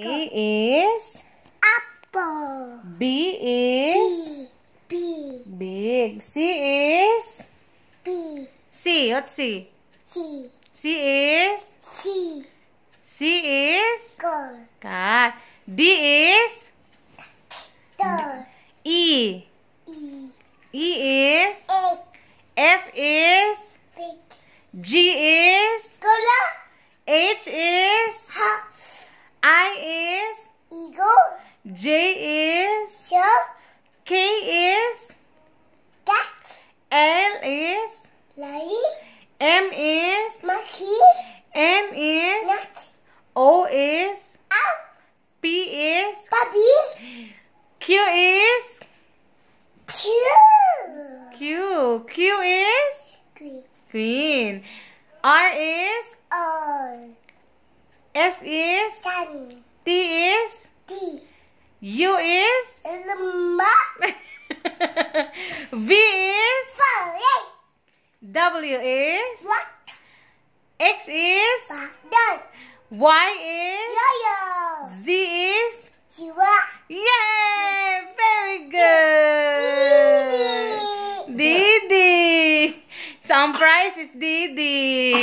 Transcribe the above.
A is apple. B is B. B. Big. C is B. C. What's C? C. C is C. C is girl. Car. D is dog. E. E. E is egg. F is Big. G is gorilla. H is I is Eagle. J is Joe. K is Cat. L is Lily. M is Monkey. N is Nut. O is owl. P is puppy. Q is Q. Q. Q is Green. Green. R is R. S is N. T is? T. U is? Luma. v is? Violet. W is? What? X is? Button. Y is? Yo-yo. Z is? Chihuahua. Yay! Very good. Didi. Didi. Some prize is Didi.